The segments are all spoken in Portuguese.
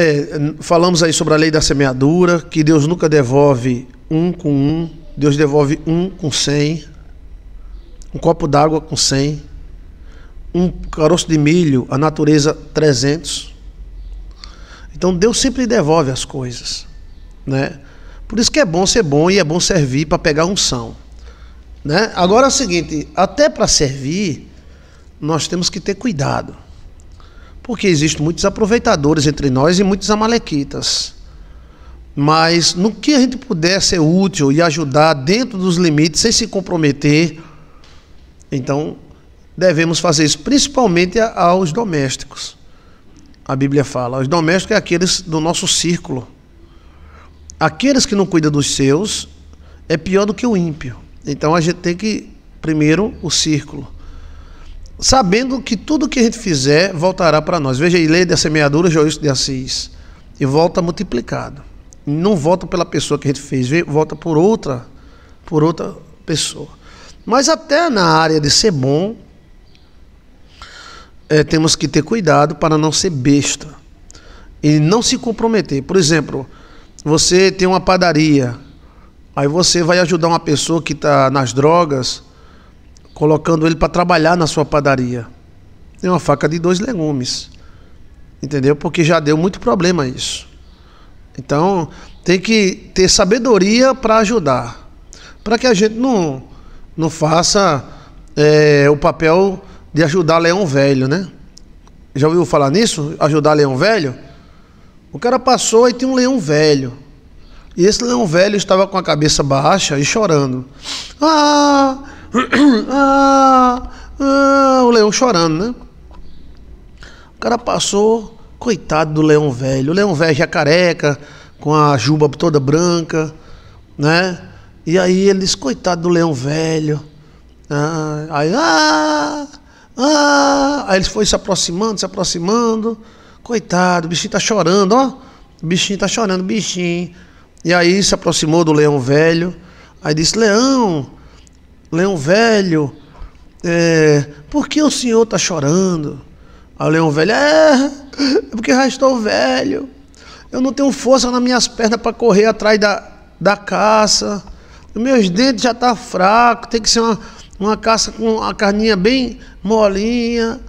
É, falamos aí sobre a lei da semeadura, que Deus nunca devolve um com um, Deus devolve um com cem, um copo d'água com cem, um caroço de milho, a natureza trezentos. Então Deus sempre devolve as coisas, né? Por isso que é bom ser bom e é bom servir para pegar unção, né? Agora é o seguinte, até para servir nós temos que ter cuidado porque existem muitos aproveitadores entre nós e muitos amalequitas. Mas no que a gente puder ser útil e ajudar dentro dos limites, sem se comprometer, então devemos fazer isso, principalmente aos domésticos. A Bíblia fala: os domésticos é aqueles do nosso círculo. Aqueles que não cuidam dos seus é pior do que o ímpio. Então a gente tem que, primeiro, o círculo sabendo que tudo que a gente fizer voltará para nós. Veja aí, lei da semeadura, Joilson de Assis, e volta multiplicado. Não volta pela pessoa que a gente fez, volta por outra, por outra pessoa. Mas até na área de ser bom, é, temos que ter cuidado para não ser besta e não se comprometer. Por exemplo, você tem uma padaria, aí você vai ajudar uma pessoa que está nas drogas colocando ele para trabalhar na sua padaria. É uma faca de dois legumes. Entendeu? Porque já deu muito problema isso. Então, tem que ter sabedoria para ajudar. Para que a gente não, não faça é, o papel de ajudar leão velho, né? Já ouviu falar nisso? Ajudar leão velho? O cara passou e tinha um leão velho. E esse leão velho estava com a cabeça baixa e chorando. Ah! ah, ah, o leão chorando, né? O cara passou, coitado do leão velho. O leão velho já careca, com a juba toda branca, né? E aí ele disse, coitado do leão velho. Ah, aí, ah, ah. aí ele foi se aproximando, se aproximando. Coitado, o bichinho tá chorando, ó. O bichinho tá chorando, bichinho. E aí se aproximou do leão velho. Aí disse, leão, Leão velho, é, por que o senhor está chorando? Aí ah, o leão velho, é, é porque já estou velho. Eu não tenho força nas minhas pernas para correr atrás da, da caça. Meus dentes já estão tá fracos, tem que ser uma, uma caça com a carninha bem molinha.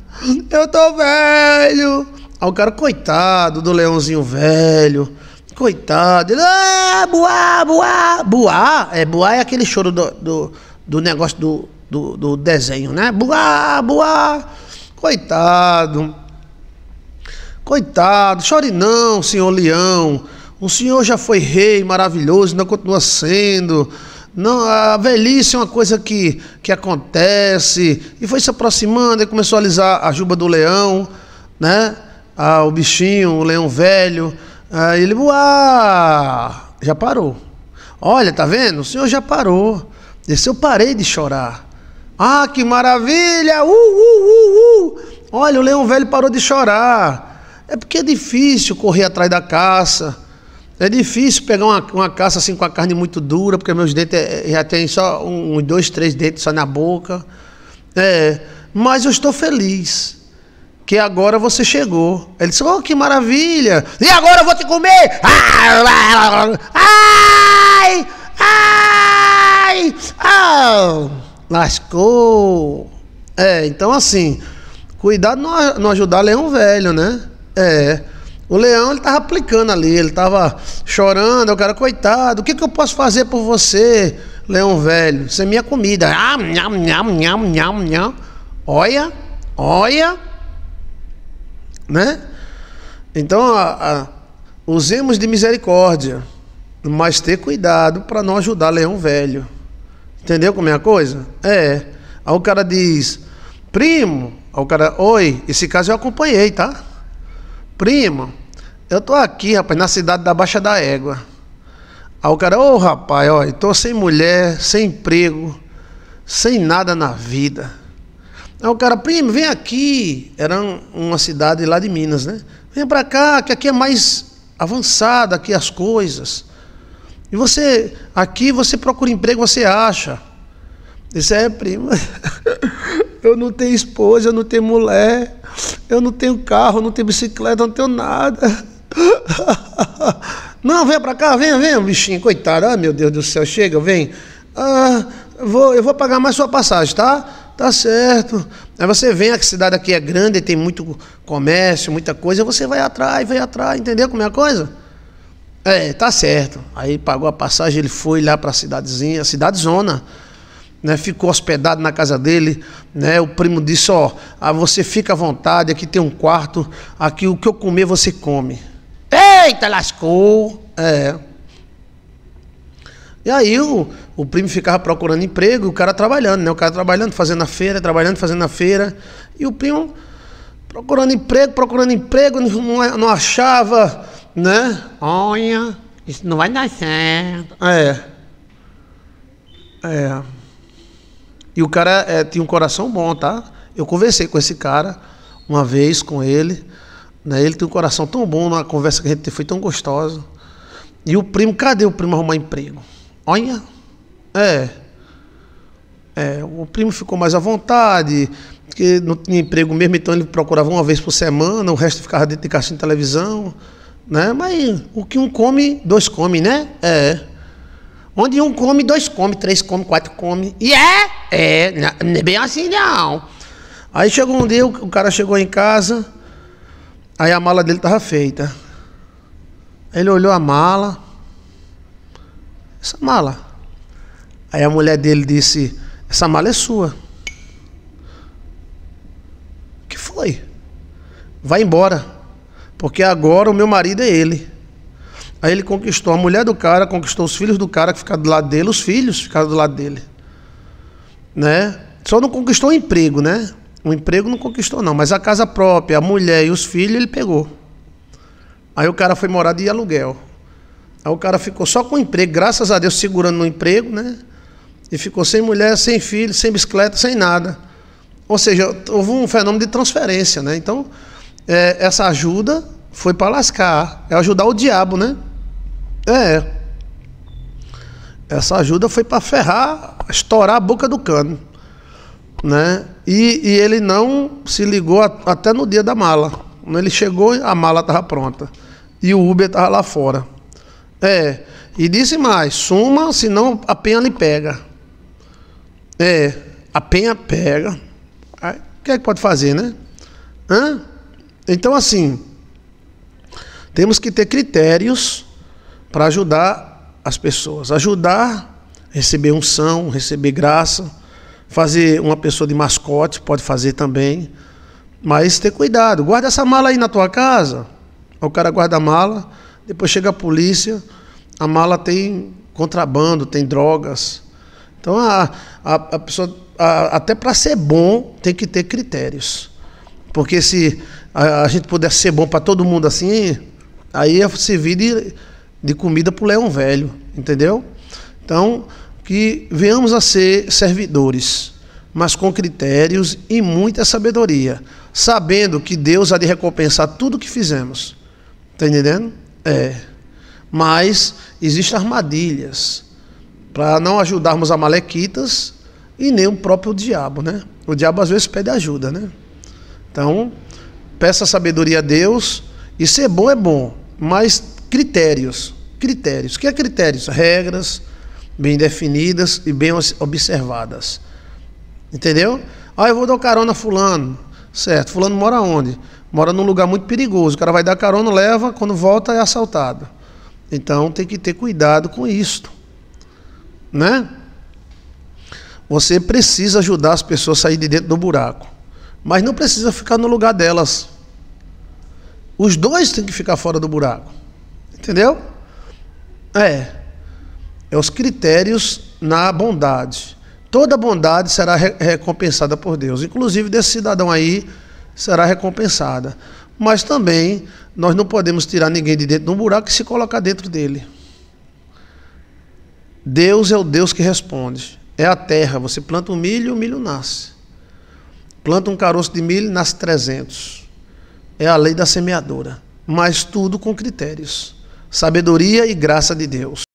Eu tô velho. Aí ah, o cara, coitado do leãozinho velho. Coitado. Ele, ah, buá, buá. Buá? É, buá é, é aquele choro do, do do negócio do, do, do desenho, né? Buá, buá. Coitado. Coitado. Chore não, senhor leão. O senhor já foi rei maravilhoso, ainda continua sendo. Não, a velhice é uma coisa que, que acontece. E foi se aproximando e começou a alisar a juba do leão, né? Ah, o bichinho, o leão velho. Aí ele, uá, já parou. Olha, tá vendo? O senhor já parou. Disse, eu parei de chorar. Ah, que maravilha! Uh, uh, uh, uh! Olha, o leão velho parou de chorar. É porque é difícil correr atrás da caça. É difícil pegar uma, uma caça assim com a carne muito dura, porque meus dentes é, é já tem só uns um, dois, três dentes só na boca. É, mas eu estou feliz que agora você chegou. Ele disse: Oh, que maravilha! E agora eu vou te comer! Ai! Ai! ai, ah, lascou. É, então assim, cuidado não, ajudar leão velho, né? É. O leão, ele tava aplicando ali, ele tava chorando, o cara, coitado, o que, que eu posso fazer por você, leão velho? Isso é minha comida. Ah, nham, nham, nham, nham, nham. Olha, olha, né? Então, a, a, usemos de misericórdia, mas ter cuidado para não ajudar leão velho. Entendeu como é a coisa? É. Aí o cara diz, primo. Aí o cara, oi, esse caso eu acompanhei, tá? Primo, eu tô aqui, rapaz, na cidade da Baixa da Égua. Aí o cara, ô oh, rapaz, ó, tô sem mulher, sem emprego, sem nada na vida. Aí o cara, primo, vem aqui. Era uma cidade lá de Minas, né? Vem pra cá, que aqui é mais avançado, aqui as coisas. E você, aqui você procura emprego, você acha. Isso é, prima. Eu não tenho esposa, eu não tenho mulher, eu não tenho carro, eu não tenho bicicleta, eu não tenho nada. Não, vem para cá, vem, vem, bichinho, coitado. Ah, meu Deus do céu, chega, vem. Ah, vou, eu vou pagar mais sua passagem, tá? Tá certo. Aí você vem, a cidade aqui é grande, tem muito comércio, muita coisa, você vai atrás, vai atrás, entendeu como é a coisa? É, tá certo. Aí pagou a passagem, ele foi lá para a cidadezinha, cidade zona. Né, ficou hospedado na casa dele, né, o primo disse, ó, oh, você fica à vontade, aqui tem um quarto, aqui o que eu comer você come. Eita, lascou! É. E aí o, o primo ficava procurando emprego, o cara trabalhando, né, o cara trabalhando, fazendo a feira, trabalhando, fazendo a feira, e o primo procurando emprego, procurando emprego, não, não achava, né? Olha, isso não vai dar certo. É. É. E o cara é, tinha um coração bom, tá? Eu conversei com esse cara uma vez com ele. Né? Ele tem um coração tão bom, na conversa que a gente teve foi tão gostosa. E o primo, cadê o primo arrumar emprego? Olha. É. É, o primo ficou mais à vontade, porque não tinha emprego mesmo, então ele procurava uma vez por semana, o resto ficava dentro de caixa de televisão. Né? Mas o que um come, dois come, né? É. Onde um come, dois come, três come, quatro come. E é? É, não é bem assim não. Aí chegou um dia, o cara chegou em casa, aí a mala dele tava feita. Ele olhou a mala. Essa mala. Aí a mulher dele disse: Essa mala é sua. O que foi? Vai embora. Porque agora o meu marido é ele. Aí ele conquistou a mulher do cara, conquistou os filhos do cara que ficaram do lado dele, os filhos ficaram do lado dele. Né? Só não conquistou o emprego, né? O emprego não conquistou, não, mas a casa própria, a mulher e os filhos ele pegou. Aí o cara foi morar de aluguel. Aí o cara ficou só com o emprego, graças a Deus, segurando no emprego, né? E ficou sem mulher, sem filho, sem bicicleta, sem nada. Ou seja, houve um fenômeno de transferência, né? Então, é, essa ajuda foi para lascar. É ajudar o diabo, né? É. Essa ajuda foi para ferrar, estourar a boca do cano. Né? E, e ele não se ligou a, até no dia da mala. Quando ele chegou, a mala estava pronta. E o Uber estava lá fora. É. E disse mais: suma, senão a penha lhe pega. É. A penha pega. o que é que pode fazer, né? Hã? Então, assim, temos que ter critérios para ajudar as pessoas. Ajudar, receber unção, receber graça, fazer uma pessoa de mascote, pode fazer também. Mas ter cuidado, guarda essa mala aí na tua casa. O cara guarda a mala, depois chega a polícia, a mala tem contrabando, tem drogas. Então a, a, a pessoa, a, até para ser bom, tem que ter critérios. Porque se a, a gente pudesse ser bom para todo mundo assim, aí ia é servir de, de comida para o leão velho, entendeu? Então, que venhamos a ser servidores, mas com critérios e muita sabedoria, sabendo que Deus há de recompensar tudo o que fizemos. Está entendendo? É. Mas existem armadilhas para não ajudarmos a malequitas e nem o próprio diabo, né? O diabo às vezes pede ajuda, né? Então, Peça sabedoria a Deus. E ser bom é bom, mas critérios. Critérios. O que é critérios? Regras bem definidas e bem observadas. Entendeu? Ah, eu vou dar carona a fulano. Certo, fulano mora onde? Mora num lugar muito perigoso. O cara vai dar carona, leva, quando volta é assaltado. Então tem que ter cuidado com isto. Né? Você precisa ajudar as pessoas a sair de dentro do buraco mas não precisa ficar no lugar delas. Os dois têm que ficar fora do buraco. Entendeu? É. É os critérios na bondade. Toda bondade será re recompensada por Deus. Inclusive desse cidadão aí será recompensada. Mas também nós não podemos tirar ninguém de dentro de um buraco e se colocar dentro dele. Deus é o Deus que responde. É a terra. Você planta o um milho o milho nasce. Planta um caroço de milho, nasce 300. É a lei da semeadora, mas tudo com critérios, sabedoria e graça de Deus.